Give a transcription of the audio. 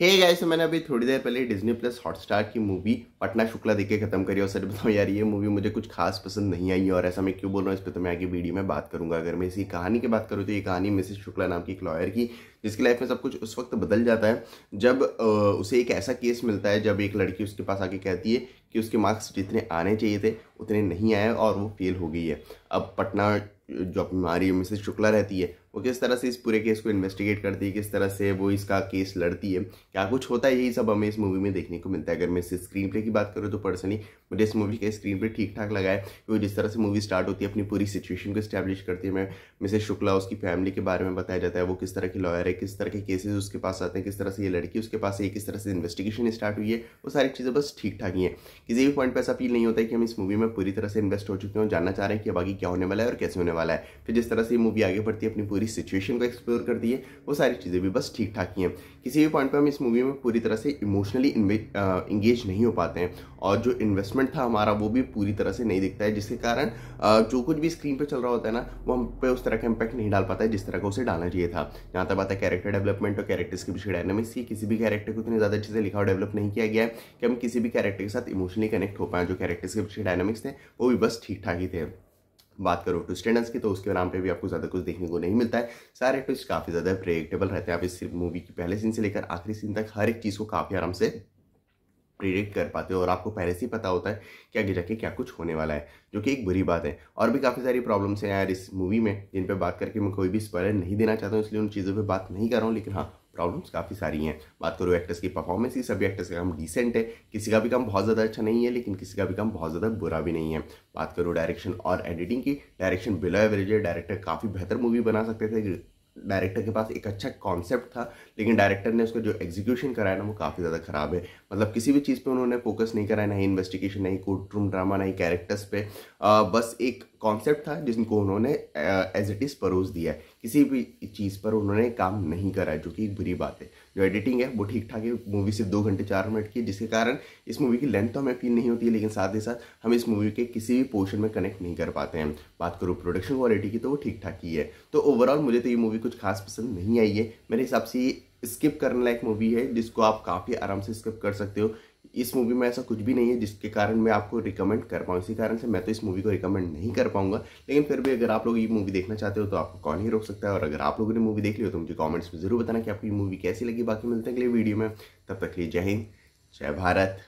हे hey guys तो मैंने अभी थोड़ी देर पहले डिज्नी प्लस हॉटस्टार की मूवी पटना शुक्ला देख के खत्म करी और सर बताऊँ यार ये मूवी मुझे कुछ खास पसंद नहीं आई और ऐसा मैं क्यों बोल रहा हूँ इस पर तो मैं आगे वीडियो में बात करूंगा अगर मैं इसी कहानी की बात करूँ तो ये कहानी मिसेज शुक्ला नाम की एक लॉयर की जिसकी लाइफ में सब कुछ उस वक्त बदल जाता है जब उसे एक ऐसा केस मिलता है जब एक लड़की उसके पास आके कहती है कि उसके मार्क्स जितने आने चाहिए थे उतने नहीं आए और वो फेल हो गई है अब पटना जो हमारी मिसेज शुक्ला रहती है वो किस तरह से इस पूरे केस को इन्वेस्टिगेट करती है किस तरह से वो इसका केस लड़ती है क्या कुछ होता है यही सब हमें इस मूवी में देखने को मिलता है अगर मैं इस स्क्रीन प्ले की बात करूँ तो पर्सनली मुझे इस मूवी का स्क्रीन प्ले ठीक ठाक लगा है क्योंकि जिस तरह से मूवी स्टार्ट होती है अपनी पूरी सिचुएशन को स्टैब्लिश करती है मैं मिसेज शुक्ला उसकी फैमिली के बारे में बताया जाता है वो किस तरह की लॉयर है किस तरह के केसेस उसके पास आते हैं किस तरह से ये लड़की उसके पास है किस तरह से इन्वेस्टिगेशन स्टार्ट हुई है वो सारी चीज़ें बस ठीक ठाक ही हैं किसी भी पॉइंट पर ऐसा फील नहीं होता है कि हम इस मूवी में पूरी तरह से इन्वेस्ट हो चुके हैं जानना चाह रहे हैं कि बाकी क्या होने वाला है और कैसे होने वाला है फिर जिस तरह से ये मूवी आगे बढ़ती है अपनी पूरी पूरी सिचुएशन को एक्सप्लोर कर दी है वो सारी चीज़ें भी बस ठीक ठाक ही हैं किसी भी पॉइंट पर हम इस मूवी में पूरी तरह से इमोशनली इंगेज नहीं हो पाते हैं और जो इन्वेस्टमेंट था हमारा वो भी पूरी तरह से नहीं दिखता है जिसके कारण जो कुछ भी स्क्रीन पर चल रहा होता है ना वो हम पे उस तरह का इम्पैक्ट नहीं डाल पाता है जिस तरह का उसे डालना चाहिए था जहाँ तक बात है कैरेक्टर डेवलपमेंट और कैरेक्टर्स के पीछे डायनामिक्स की किसी भी कैरेक्टर को इतने ज़्यादा अच्छे से लिखा और डेवलप नहीं किया गया कि हम किसी भी कैरेक्टर के साथ इमोशनली कनेक्ट हो पाए जो कैरेक्टर्स के पीछे डायनामिक्स थे वो भी बस ठीक ठाक ही थे बात करो ट्विस्ट एंड की तो उसके नाम पे भी आपको ज़्यादा कुछ देखने को नहीं मिलता है सारे ट्विस्ट काफ़ी ज़्यादा प्रेडिक्टेबल रहते हैं आप इस मूवी की पहले सीन से लेकर आखिरी सीन तक हर एक चीज़ को काफ़ी आराम से प्रिडिक्ट कर पाते हो और आपको पहले से ही पता होता है कि आगे जाके क्या कुछ होने वाला है जो कि एक बुरी बात है और भी काफ़ी सारी प्रॉब्लम्स हैं यार इस मूवी में जिन पर बात करके मैं कोई भी स्पॉयलर नहीं देना चाहता हूँ इसलिए उन चीज़ों पर बात नहीं कर रहा हूँ लेकिन हाँ प्रॉब्लम्स काफ़ी सारी हैं बात करो एक्टर्स की परफॉर्मेंस की सभी एक्टर्स का काम डिसेंट है किसी का भी काम बहुत ज़्यादा अच्छा नहीं है लेकिन किसी का भी काम बहुत ज़्यादा बुरा भी नहीं है बात करो डायरेक्शन और एडिटिंग की डायरेक्शन बिलो एवरेज है डायरेक्टर काफ़ी बेहतर मूवी बना सकते थे डायरेक्टर के पास एक अच्छा कॉन्सेप्ट था लेकिन डायरेक्टर ने उसका जो एग्जीक्यूशन कराया ना वो काफ़ी ज़्यादा खराब है मतलब किसी भी चीज़ पे उन्होंने फोकस नहीं कराया ना इन्वेस्टिगेशन नहीं कोर्ट रूम ड्रामा नहीं कैरेक्टर्स पे आ, बस एक कॉन्सेप्ट था जिसको उन्होंने एज इट इज़ परोस दिया किसी भी चीज़ पर उन्होंने काम नहीं करा है जो कि एक बुरी बात है जो एडिटिंग है वो ठीक ठाक है मूवी से दो घंटे चार मिनट की जिसके कारण इस मूवी की लेंथ तो हमें फील नहीं होती है लेकिन साथ ही साथ हम इस मूवी के किसी भी पोर्शन में कनेक्ट नहीं कर पाते हैं बात करूँ प्रोडक्शन क्वालिटी की तो वो ठीक ठाक ही है तो ओवरऑल मुझे तो ये मूवी कुछ खास पसंद नहीं आई है मेरे हिसाब से स्किप करने लायक मूवी है जिसको आप काफ़ी आराम से स्किप कर सकते हो इस मूवी में ऐसा कुछ भी नहीं है जिसके कारण मैं आपको रिकमेंड कर पाऊँ इसी कारण से मैं तो इस मूवी को रिकमेंड नहीं कर पाऊंगा लेकिन फिर भी अगर आप लोग ये मूवी देखना चाहते हो तो आपको कौन ही रोक सकता है और अगर आप लोगों ने मूवी देख ली हो तो मुझे कॉमेंट्स में जरूर बताना कि आपको ये मूवी कैसी लगी बाकी मिलते हैं अगले वीडियो में तब तक लिए जय हिंद जय भारत